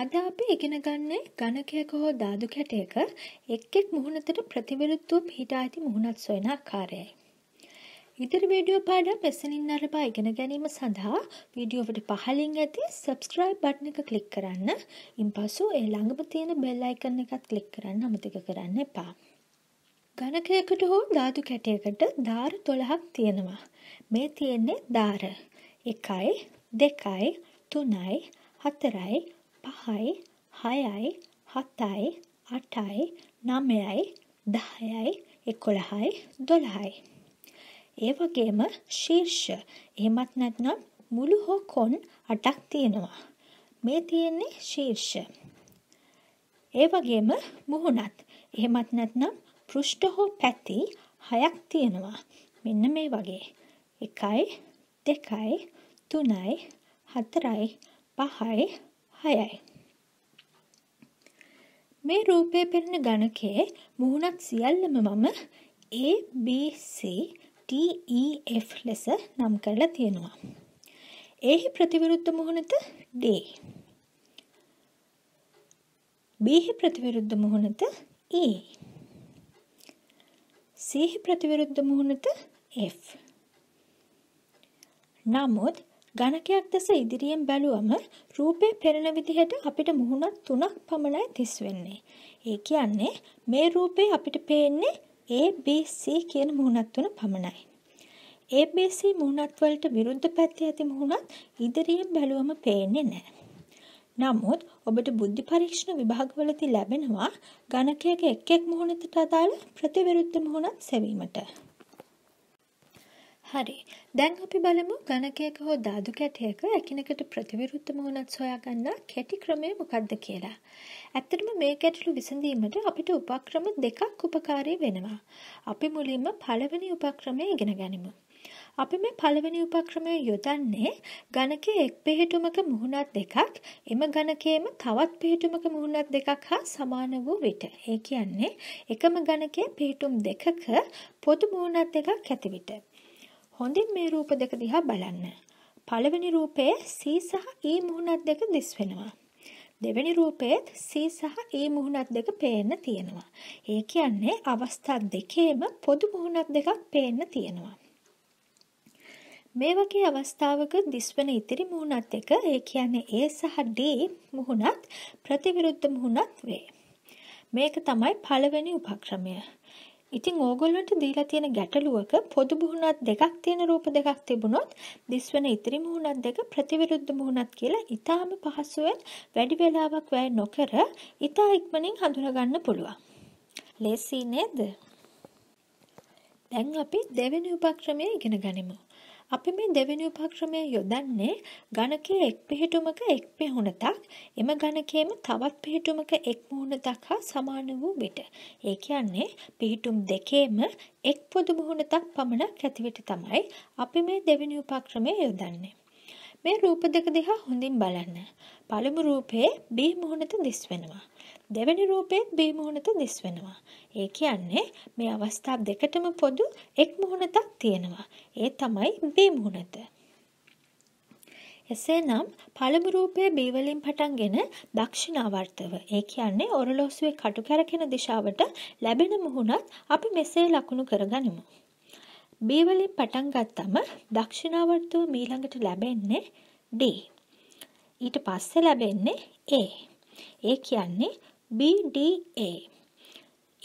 අද අපි ඉගෙන ගන්නේ ඝනකයක හෝ ධාතු කැටයක එක් එක් මුහුණතට ප්‍රතිවිරුද්ධව පිහිටා ඇති මුහුණත් සොයන ආකාරයයි. ඉදිරි වීඩියෝ පාඩම් මෙසනින් අරපා ඉගෙන ගැනීම සඳහා වීඩියෝවට පහලින් ඇති subscribe බටන් එක ක්ලික් කරන්න. ඉන්පසු ඒ ළඟම තියෙන bell icon එකත් ක්ලික් කරන්න අමතක කරන්න එපා. ඝනකයකට හෝ ධාතු කැටයකට ධාර 12ක් තියෙනවා. මේ තියෙන්නේ ධාර 1යි 2යි 3යි 4යි පහයි හයයි හතයි අටයි නමයයි දහයයි එකොළහයි දොළහයි. ඒ වගේම ශීර්ෂ එහෙමත් නැත්නම් මුළු හෝ කොන් අටක් තියෙනවා. මේ තියෙන්නේ ශීර්ෂ. ඒ වගේම මුහුණත් එහෙමත් නැත්නම් පෘෂ්ඨ හෝ පැති හයක් තියෙනවා. මෙන්න මේ වගේ. එකයි දෙකයි තුනයි හතරයි පහයි හයයි. මේ රූපය පෙරෙන ගණකයේ මුහුණත් සියල්ලම මම ABCDEF ලෙස නම් කරලා තියෙනවා. එහි ප්‍රතිවිරුද්ධ මුහුණත D. බිහි ප්‍රතිවිරුද්ධ මුහුණත E. සිහි ප්‍රතිවිරුද්ධ මුහුණත F. නමුත් ගණකයක් දෙස ඉදිරියෙන් බැලුවම රූපය පෙනෙන විදිහට අපිට මුහුණක් තුනක් පමණයි තිස් වෙන්නේ. ඒ කියන්නේ මේ රූපේ අපිට පේන්නේ ABC කියන මුහුණක් තුන පමණයි. ABC මුහුණත් වලට විරුද්ධ පැත්තේ ඇති මුහුණත් ඉදිරියෙන් බැලුවම පේන්නේ නැහැ. නමුත් ඔබට බුද්ධි පරීක්ෂණ විභාගවලදී ලැබෙනවා ගණකයක එක් එක් මුහුණකට අදාළ ප්‍රතිවිරුද්ධ මුහුණක් සෙවීමට. හරි. දැන් අපි බලමු ඝනකයක හෝ ධාතු කැටයක එකිනෙකට ප්‍රතිවිරුද්ධ මුහුණක් සොයාගන්න කැටි ක්‍රමය මොකක්ද කියලා. ඇත්තටම මේ ගැටලු විසඳීමට අපිට උපක්‍රම දෙකක් උපකාරී වෙනවා. අපි මුලින්ම පළවෙනි උපක්‍රමය ඉගෙන ගනිමු. අපි මේ පළවෙනි උපක්‍රමය යොදන්නේ ඝනකයේ එක් පිහිටුමක මුහුණක් දෙකක් එම ඝනකයේම තවත් පිහිටුමක මුහුණක් දෙකක් හා සමාන වූ විට. ඒ කියන්නේ එකම ඝනකයේ පිහිටුම් දෙකක පොදු මුහුණක් දෙකක් ඇති විට. හොඳින් මේ රූප දෙක දිහා බලන්න. පළවෙනි රූපයේ C සහ E මුහුණත් දෙක දිස් වෙනවා. දෙවෙනි රූපයේත් C සහ E මුහුණත් දෙක පේන්න තියෙනවා. ඒ කියන්නේ අවස්ථා දෙකේම පොදු මුහුණත් දෙකක් පේන්න තියෙනවා. මේ වගේ අවස්ථාවක දිස්වන ඉතිරි මුහුණත් එක ඒ කියන්නේ A සහ D මුහුණත් ප්‍රතිවිරුද්ධ මුහුණත් වේ. මේක තමයි පළවෙනි උපක්‍රමය. ඉතින් ඕගොල්ලන්ට දීලා තියෙන ගැටලුවක පොදු මුහුණත් දෙකක් තියෙන රූප දෙකක් තිබුණොත් දිස්වන ඉතිරි මුහුණත් දෙක ප්‍රතිවිරුද්ධ මුහුණත් කියලා ඊටාම පහසුවෙන් වැඩි වේලාවක් වැය නොකර ඊටා ඉක්මනින් හඳුනගන්න පුළුවන්. ලේසි නේද? දැන් අපි දෙවෙනි උපක්‍රමය ඉගෙන ගනිමු. අපි මේ දෙවැනි උපක්‍රමය යොදන්නේ ඝනකයේ එක් පිහිටුමක එක් පිහුණතක් එම ඝනකයේම තවත් පිහිටුමක එක් මුහුණතක් හා සමාන වූ විට. ඒ කියන්නේ පිහිටුම් දෙකේම එක් පොදු මුහුණතක් පමණක් ඇති විට තමයි අපි මේ දෙවැනි උපක්‍රමය යොදන්නේ. මේ රූප දෙක දිහා හොඳින් බලන්න. පළමු රූපයේ බී මුහුණත දිස් වෙනවා. දෙවැනි රූපයේත් බී මුහුණත දිස් වෙනවා. ඒ කියන්නේ මේ අවස්ථා දෙකටම පොදු එක් මුහුණතක් තියෙනවා. ඒ තමයි බී මුහුණත. එසේනම් පළමු රූපය B වලින් පටන්ගෙන දක්ෂිණාවර්තව ඒ කියන්නේ ඔරලෝසුවේ කටු කැරකෙන දිශාවට ලැබෙන මුහුණත් අපි මෙසේ ලකුණු කරගනිමු. බීවලින් පටන් ගත්තම දක්ෂිණාවර්තුව මීළඟට ලැබෙන්නේ D. ඊට පස්සේ ලැබෙන්නේ A. ඒ කියන්නේ BDA.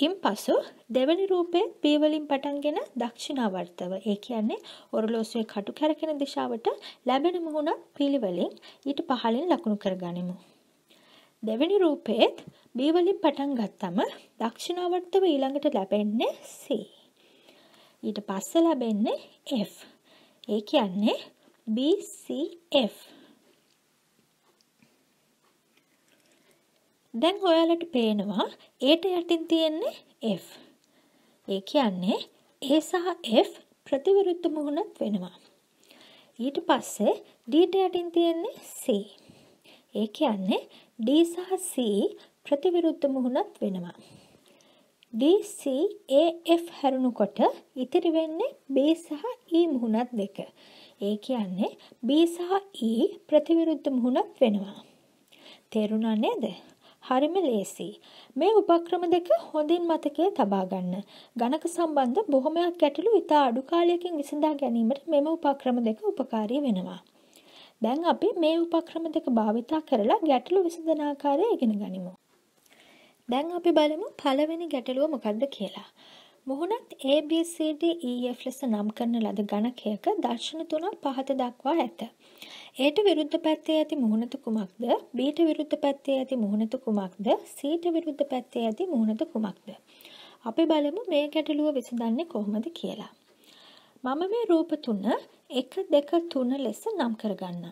ඉන්පසු දෙවනි රූපේ B වලින් පටන්ගෙන දක්ෂිණාවර්තව ඒ කියන්නේ ඔරලෝසුවේ කටු කැරකෙන දිශාවට ලැබෙන මුහුණ පිළිවෙලින් ඊට පහළින් ලකුණු කරගනිමු. දෙවනි රූපේත් B වලින් පටන් ගත්තම දක්ෂිණාවර්තව ඊළඟට ලැබෙන්නේ C. ඊට පස්සේ ලැබෙන්නේ F. ඒ කියන්නේ BCF. දැන් ඔයාලට පේනවා ඒට යටින් තියෙන්නේ F. ඒ කියන්නේ A සහ F ප්‍රතිවිරුද්ධ මුහුණත් වෙනවා. ඊට පස්සේ Dට යටින් තියෙන්නේ C. ඒ කියන්නේ D සහ C ප්‍රතිවිරුද්ධ මුහුණත් වෙනවා. DCAF හැරුණුකොට ඉතිරි වෙන්නේ B සහ E මුහුණත් දෙක. ඒ කියන්නේ B සහ E ප්‍රතිවිරුද්ධ මුහුණත් වෙනවා. තේරුණා නේද? හරිම ලේසි. මේ උපක්‍රම දෙක හොඳින් මතකයේ තබා ගන්න. ගණක සම්බන්ධ බොහොමයක් ගැටලු ඉතා අඩු කාලයකින් විසඳා ගැනීමට මෙම උපක්‍රම දෙක උපකාරී වෙනවා. දැන් අපි මේ උපක්‍රම දෙක භාවිතා කරලා ගැටලු විසඳන ආකාරය ඉගෙන ගනිමු. දැන් අපි බලමු පළවෙනි ගැටලුව මොකක්ද කියලා. මුහුණත් ABCDEF ලෙස නම් කරන ලද ගණකයක දර්ශන තුනක් පහත දක්වා ඇත. ඒට විරුද්ධ පැත්තේ ඇති මුහුණත කුමක්ද? බීට විරුද්ධ පැත්තේ ඇති මුහුණත කුමක්ද? සීට විරුද්ධ පැත්තේ ඇති මුහුණත කුමක්ද? අපි බලමු මේ ගැටලුව විසඳන්නේ කොහොමද කියලා. මම මේ රූප තුන 1 2 3 ලෙස නම් කරගන්නම්.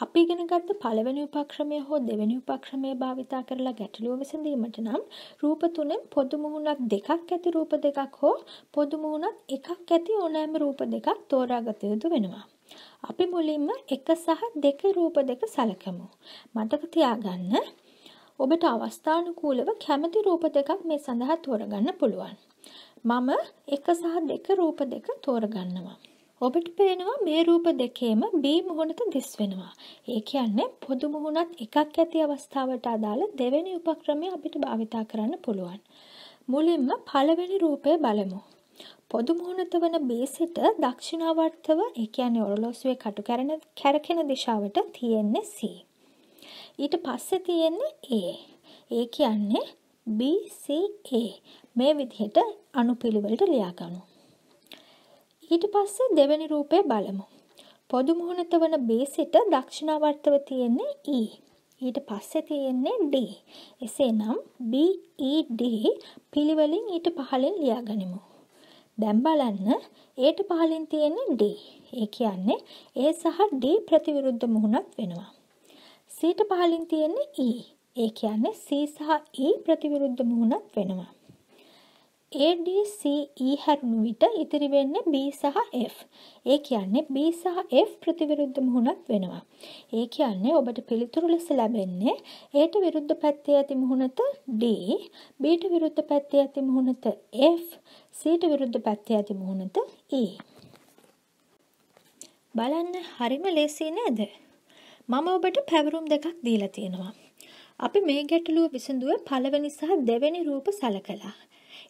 අපි ඉගෙනගත්ත පළවෙනි උපක්‍රමය හෝ දෙවෙනි උපක්‍රමය භාවිතා කරලා ගැටලුව විසඳීමට නම් රූප තුනෙන් පොදු මුහුණක් දෙකක් ඇති රූප දෙකක් හෝ පොදු මුහුණක් එකක් ඇති ඕනෑම රූප දෙකක් තෝරාගත යුතු වෙනවා. අපි මුලින්ම එක සහ දෙක රූප දෙක සලකමු. මතක තියාගන්න ඔබට අවස්ථානුකූලව කැමති රූප දෙකක් මේ සඳහා තෝරගන්න පුළුවන්. මම එක සහ දෙක රූප දෙක තෝරගන්නවා. ඔබට පේනවා මේ රූප දෙකේම B මුහුණට දිස් වෙනවා. ඒ කියන්නේ පොදු මුහුණත් එකක් ඇති අවස්ථාවට අදාළ දෙවෙනි උපක්‍රමය අපිට භාවිතා කරන්න පුළුවන්. මුලින්ම පළවෙනි රූපය බලමු. පොදු මුහුණත වන B සිට දක්ෂිණාවර්තව, ඒ කියන්නේ ඔරලෝසුවේ කටු කැරකෙන දිශාවට තියෙන්නේ C. ඊට පස්සේ තියෙන්නේ A. ඒ කියන්නේ BCA. මේ විදිහට අනුපිළිවෙලට ලියා ගන්නවා. ඊට පස්සේ දෙවැනි රූපය බලමු. පොදු මුහුණත වන බේසිට දක්ෂිණවර්තව තියෙන්නේ E. ඊට පස්සේ තියෙන්නේ D. එසේනම් B E D පිළිවෙලින් ඊට පහළින් ලියාගනිමු. දැන් බලන්න ඒට පහළින් තියෙන්නේ D. ඒ කියන්නේ A සහ D ප්‍රතිවිරුද්ධ මුහුණක් වෙනවා. C ට පහළින් තියෙන්නේ E. ඒ කියන්නේ C සහ E ප්‍රතිවිරුද්ධ මුහුණක් වෙනවා. ADCE හැරුණු විට ඉතිරි වෙන්නේ B සහ F. ඒ කියන්නේ B සහ F ප්‍රතිවිරුද්ධ මුහුණක් වෙනවා. ඒ කියන්නේ ඔබට පිළිතුරු ලෙස ලැබෙන්නේ Aට විරුද්ධ පැත්තේ ඇති මුහුණත D, Bට විරුද්ධ පැත්තේ ඇති මුහුණත F, Cට විරුද්ධ පැත්තේ ඇති මුහුණත E. බලන්න හරිම ලේසි නේද? මම ඔබට පැවරුම් දෙකක් දීලා තියෙනවා. අපි මේ ගැටලුව විසඳුවේ පළවෙනි සහ දෙවෙනි රූප සලකලා.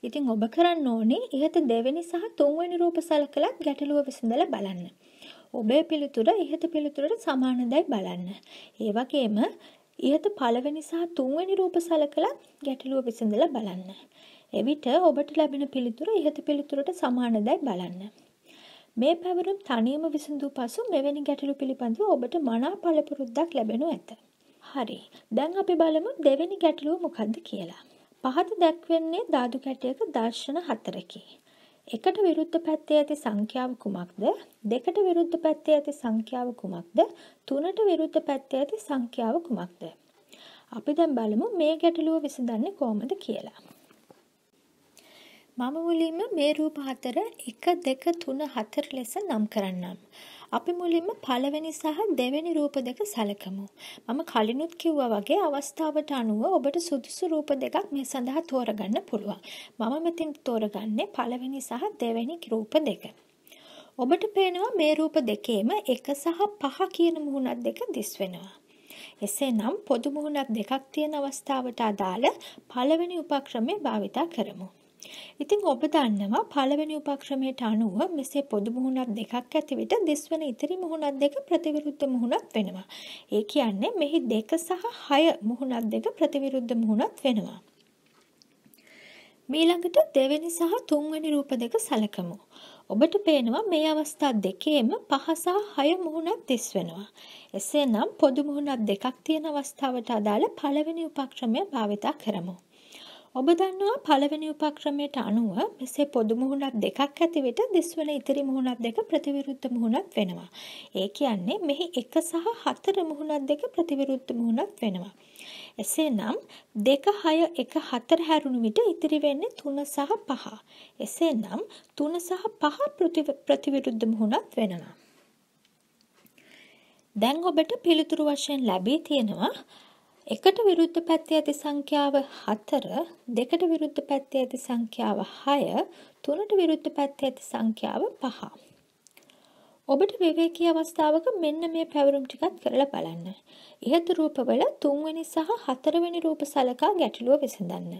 ඉතින් ඔබ කරන්න ඕනේ ඉහත දෙවෙනි සහ තුන්වෙනි රූප සලකලා ගැටලුව විසඳලා බලන්න. ඔබේ පිළිතුර ඉහත පිළිතුරට සමානදයි බලන්න. ඒ වගේම ඉහත පළවෙනි සහ තුන්වෙනි රූප සලකලා ගැටලුව විසඳලා බලන්න. එවිට ඔබට ලැබෙන පිළිතුර ඉහත පිළිතුරට සමානදයි බලන්න. මේ පැවරුම් තනියම විසඳු පසු මෙවැනි ගැටලු පිළිබඳව ඔබට මනා පළපුරුද්දක් ලැබෙනු ඇත. හරි. දැන් අපි බලමු දෙවෙනි ගැටලුව මොකද්ද කියලා. පහත දැක්වෙන්නේ ධාතු කැටයක දර්ශන හතරකි. එකට විරුද්ධ පැත්තේ ඇති සංඛ්‍යාව කුමක්ද? දෙකට විරුද්ධ පැත්තේ ඇති සංඛ්‍යාව කුමක්ද? තුනට විරුද්ධ පැත්තේ ඇති සංඛ්‍යාව කුමක්ද? අපි දැන් බලමු මේ ගැටලුව විසඳන්නේ කොහොමද කියලා. මම මුලින්ම මේ රූප හතර 1 2 3 4 ලෙස නම් කරන්නම්. අපි මුලින්ම පළවෙනි සහ දෙවෙනි රූප දෙක සැලකමු. මම කලිනුත් කිව්වා වගේ අවස්ථාවට අනුව ඔබට සුදුසු රූප දෙකක් මේ සඳහා තෝරගන්න පුළුවන්. මම මෙතින් තෝරගන්නේ පළවෙනි සහ දෙවෙනි රූප දෙක. ඔබට පේනවා මේ රූප දෙකේම 1 සහ 5 කියන මුහුණක් දෙක දිස් වෙනවා. එසේනම් පොදු මුහුණක් දෙකක් තියෙන අවස්ථාවට අදාළ පළවෙනි උපක්‍රමය භාවිතා කරමු. ඉතින් ඔබ දන්නවා පළවෙනි උපක්‍රමයට අනුව මෙසේ පොදු මුහුණක් දෙකක් ඇති විට දෙස්වන ඉතිරි මුහුණක් දෙක ප්‍රතිවිරුද්ධ මුහුණක් වෙනවා. ඒ කියන්නේ මෙහි දෙක සහ හය මුහුණක් දෙක ප්‍රතිවිරුද්ධ මුහුණක් වෙනවා. මීළඟට දෙවැනි සහ තුන්වැනි රූප දෙක සලකමු. ඔබට පේනවා මේ අවස්ථා දෙකේම පහ සහ හය මුහුණක් දිස් වෙනවා. එසේනම් පොදු මුහුණක් දෙකක් තියෙන අවස්ථාවට අදාළ පළවෙනි උපක්‍රමය භාවිතා කරමු. ඔබ දන්නවා පළවෙනි උපක්‍රමයට අනුව මෙසේ පොදු මුහුණක් දෙකක් ඇතිවෙට දෙස්වන ඉතිරි මුහුණක් දෙක ප්‍රතිවිරුද්ධ මුහුණක් වෙනවා. ඒ කියන්නේ මෙහි එක සහ හතර මුහුණක් දෙක ප්‍රතිවිරුද්ධ මුහුණක් වෙනවා. එසේ නම් දෙක හය එක හතර හැරුණු විට ඉතිරි වෙන්නේ තුන සහ පහ. එසේ නම් තුන සහ පහ ප්‍රතිවිරුද්ධ මුහුණක් වෙනවා. දැන් ඔබට පිළිතුරු වශයෙන් ලැබී තියෙනවා එකට විරුද්ධ පැත්තේ ඇති සංඛ්‍යාව 4, දෙකට විරුද්ධ පැත්තේ ඇති සංඛ්‍යාව 6, තුනට විරුද්ධ පැත්තේ ඇති සංඛ්‍යාව 5. ඔබට විවේකී අවස්ථාවක මෙන්න මේ පැවරුම් ටිකක් කරලා බලන්න. ඉහත රූපවල තුන්වෙනි සහ හතරවෙනි රූප සලකා ගැටලුව විසඳන්න.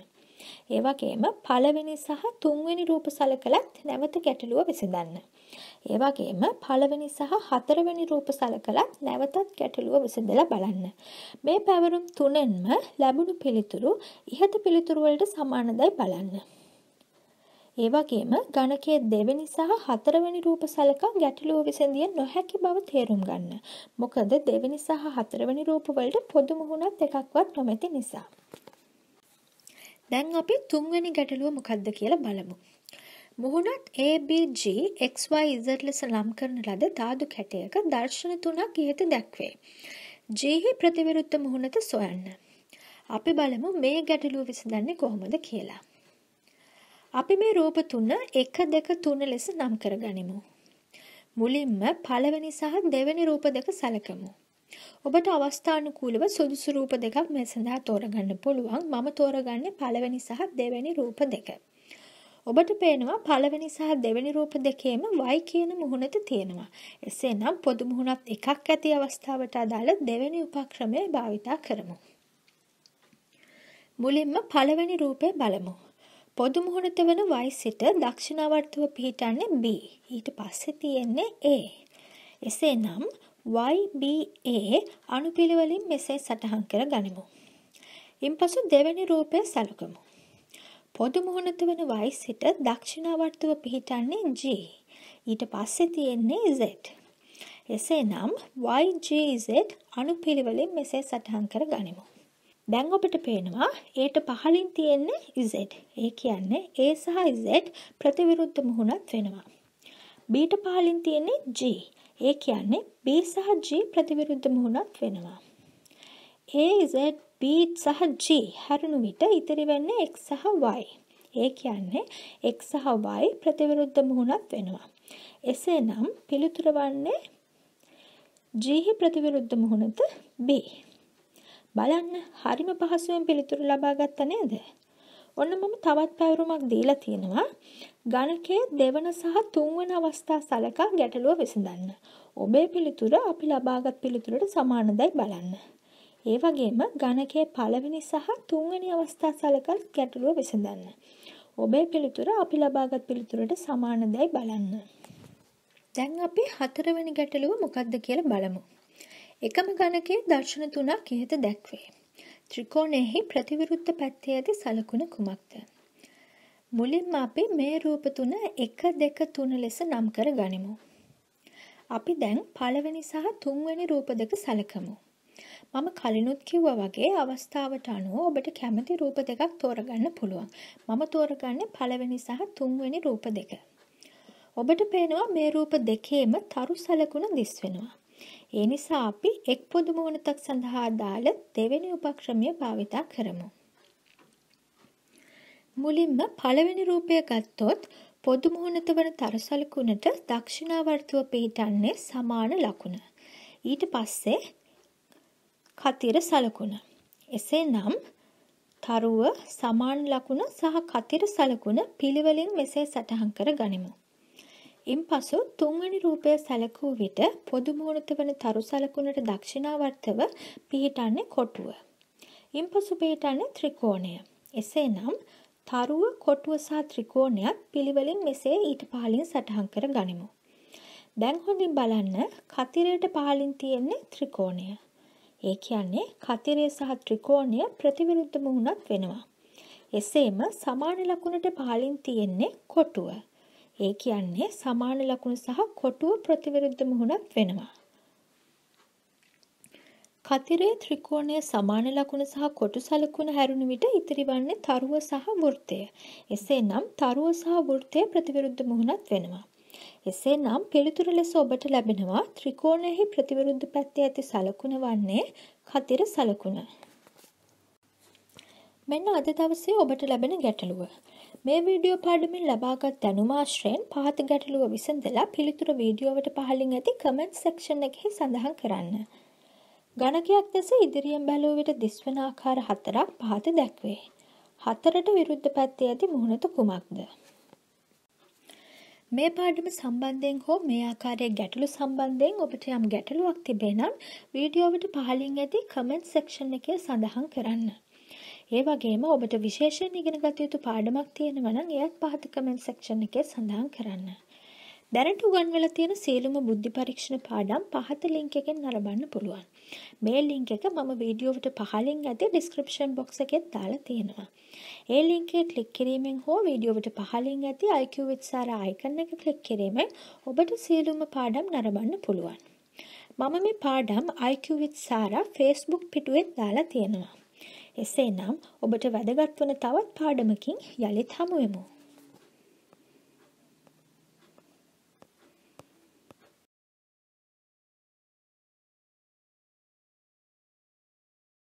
ඒ වගේම පළවෙනි සහ තුන්වෙනි රූප සලකලත් නැවත ගැටලුව විසඳන්න. ඒ වගේම පළවෙනි සහ හතරවෙනි රූප සලකලත් නැවතත් ගැටලුව විසඳලා බලන්න. මේ පැවරුම් තුනෙන්ම ලැබුණු පිළිතුරු ඉහත පිළිතුරු වලට සමානදයි බලන්න. ඒ වගේම ගණකයේ දෙවෙනි සහ හතරවෙනි රූප සලකා ගැටලුව විසඳිය නොහැකි බව තේරුම් ගන්න. මොකද දෙවෙනි සහ හතරවෙනි රූප වලට පොදු මුහුණක් දෙකක්වත් නොමැති නිසා. දැන් අපි තුන්වැනි ගැටලුව මොකක්ද කියලා බලමු. මුහුණත් ABG XYZ ලෙස නම් කරන ලද ධාතු කැටයක දර්ශන තුනක් ඉහත දැක්වේ. ජීහි ප්‍රතිවිරුද්ධ මුහුණත සොයන්න. අපි බලමු මේ ගැටලුව විසඳන්නේ කොහොමද කියලා. අපි මේ රූප තුන 1 2 3 ලෙස නම් කරගනිමු. මුලින්ම පළවෙනි සහ දෙවෙනි රූප දෙක සැලකමු. ඔබට අවස්ථානුකූලව සුදුසු රූප දෙකක් මේ සඳහා තෝරගන්න පුළුවන්. මම තෝරගන්නේ පළවෙනි සහ දෙවෙනි රූප දෙක. ඔබට පේනවා පළවෙනි සහ දෙවෙනි රූප දෙකේම Y කියන මුහුණත තියෙනවා. එසේනම් පොදු මුහුණත් එකක් ඇති අවස්ථාවට අදාළ දෙවෙනි උපක්‍රමය භාවිතා කරමු. මුලින්ම පළවෙනි රූපය බලමු. පොදු මුහුණත වන වයි සිට දක්ෂිණවර්තව පිහිටන්නේ B. ඊට පස්සේ තියෙන්නේ A. එසේනම් YBA අනුපිළිවෙලින් මෙසේ සටහන් කර ගනිමු. ඉන්පසු දෙවැනි රූපය සැලකමු. පොදු මුහුණත වන y සිට දක්ෂිණාවර්තව පිහිටන්නේ G. ඊට පස්සේ තියෙන්නේ Z. එසේනම් YGZ අනුපිළිවෙලින් මෙසේ සටහන් කර ගනිමු. දැන් අපිට පේනවා ඒට පහලින් තියෙන්නේ Z. ඒ කියන්නේ A සහ Z ප්‍රතිවිරුද්ධ මුහුණත් වෙනවා. බීට පාලින් තියෙන්නේ G. ඒ කියන්නේ B සහ G ප්‍රතිවිරුද්ධ මුහුණක් වෙනවා. A Z B සහ G හැරුණු විට ඉතිරි වෙන්නේ X සහ Y. ඒ කියන්නේ X සහ Y ප්‍රතිවිරුද්ධ මුහුණක් වෙනවා. එසේනම් පිළිතුර වන්නේ G ප්‍රතිවිරුද්ධ මුහුණත B. බලන්න හරිම පහසුවෙන් පිළිතුරු ලබා ගත්තා නේද? ඔන්න මම තවත් පැවරුමක් දීලා තියෙනවා. ගණකයේ දෙවන සහ තුන්වන අවස්ථා සලකා ගැටලුව විසඳන්න. ඔබේ පිළිතුර අපි ලබාගත් පිළිතුරට සමානදයි බලන්න. ඒ වගේම ගණකයේ පළවෙනි සහ තුන්වෙනි අවස්ථා සලකා ගැටලුව විසඳන්න. ඔබේ පිළිතුර අපි ලබාගත් පිළිතුරට සමානදයි බලන්න. දැන් අපි හතරවෙනි ගැටලුව මොකක්ද කියලා බලමු. එකම ගණකයේ දර්ශන තුනක් ඉහත දැක්වේ. ත්‍රිකෝණයෙහි ප්‍රතිවිරුද්ධ පැත්තේ ඇති සලකුණ කුමක්ද? මුලින්ම අපි මේ රූප තුන 1 2 3 ලෙස නම් කර ගනිමු. අපි දැන් පළවෙනි සහ තුන්වෙනි රූප දෙක සලකමු. මම කලිනුත් කිව්වා වගේ අවස්ථාවට අනුව ඔබට කැමති රූප දෙකක් තෝරගන්න පුළුවන්. මම තෝරගන්නේ පළවෙනි සහ තුන්වෙනි රූප දෙක. ඔබට පේනවා මේ රූප දෙකේම තරු සලකුණ දිස් වෙනවා. ඒ නිසා අපි එක් පොදු මුහුණතක් සඳහා දාල දෙවෙනි උපක්‍රමය භාවිතා කරමු. මුලින්ම පළවෙනි රූපය ගත්තොත් පොදු මුහුණත වන තරසලකුණට දක්ෂිණාවර්තව පිහිටන්නේ සමාන ලකුණ. ඊට පස්සේ කතිර සලකුණ. එසේනම් තරුව සමාන ලකුණ සහ කතිර සලකුණ පිළිවෙලින් මෙසේ සටහන් කර ගනිමු. ඉන්පසු තුන්වැනි රූපය සැලකූ විට පොදු මුහුණත වන තරු සලකුණට දක්ෂිනාවර්තව පිහිටන්නේ කොටුව. ඉන්පසු පිහිටන්නේ ත්‍රිකෝණය. එසේ නම් තරුව කොටුව සහ ත්‍රිකෝණයක් පිළිවෙලින් මෙසේ ඊට පහලින් සටහන් කර ගනිමු. දැන් හොඳින් බලන්න කතිරයට පහලින් තියෙන්නේ ත්‍රිකෝණය. ඒ කියන්නේ කතිරය සහ ත්‍රිකෝණය ප්‍රතිවිරුද්ධ මුහුණක් වෙනවා. එසේම සමාන ලකුණට පහලින් තියෙන්නේ කොටුව. ඒ කියන්නේ සමාන ලකුණු සහ කොටුව ප්‍රතිවිරුද්ධ මුහුණක් වෙනවා. කතිරේ ත්‍රිකෝණය සමාන ලකුණු සහ කොටු සලකුණ හැරුණු විට ඉතිරි වන්නේ තරුව සහ වෘත්තය. එසේනම් තරුව සහ වෘත්තය ප්‍රතිවිරුද්ධ මුහුණත් වෙනවා. එසේනම් පිළිතුර ලෙස ඔබට ලැබෙනවා ත්‍රිකෝණයෙහි ප්‍රතිවිරුද්ධ පැත්තේ ඇති සලකුණ වන්නේ කතිර සලකුණ. මෙන්න අද දවසේ ඔබට ලැබෙන ගැටලුව. මේ වීඩියෝ පාඩමින් ලබාගත් දැනුමාශ්‍රයෙන් පහත ගැටලුව විසඳලා පිළිතුර වීඩියෝවට පහලින් ඇති කමෙන්ට් සෙක්ෂන් එකෙහි සඳහන් කරන්න. ගණකයක් ලෙස ඉදිරියෙන් බැලුව විට දිස්වන ආකාර හතරක් පහත දැක්වේ. හතරට විරුද්ධ පැත්තේ ඇති මුහුණත කුමක්ද? මේ පාඩම සම්බන්ධයෙන් හෝ මේ ආකාරයේ ගැටලු සම්බන්ධයෙන් ඔබට යම් ගැටලුවක් තිබේ නම් වීඩියෝවට පහලින් ඇති කමෙන්ට් සෙක්ෂන් එකේ සඳහන් කරන්න. ඒ වගේම ඔබට විශේෂයෙන් ඉගෙනගත යුතු පාඩමක් තියෙනවා නම් එයත් පහත කමෙන්ට් සෙක්ෂන් එකේ සඳහන් කරන්න. දැනට උගන්වලා තියෙන සියලුම බුද්ධි පරීක්ෂණ පාඩම් පහත ලින්ක් එකෙන් නරඹන්න පුළුවන්. මේ ලින්ක් එක මම වීඩියෝවට පහලින් ඇති ඩිස්ක්‍රිප්ෂන් බොක්ස් එකෙත් දාලා තියෙනවා. ඒ ලින්ක් එක ක්ලික් කිරීමෙන් හෝ වීඩියෝවට පහලින් ඇති IQ විත්සාර අයිකන් එක ක්ලික් කිරීමෙන් ඔබට සියලුම පාඩම් නරඹන්න පුළුවන්. මම මේ පාඩම් IQ with Sara Facebook පිටුවේ දාලා තියෙනවා. එසේ නම් ඔබට වැදගත්වන තවත් පාඩමකින් යළිත් හමුවමු.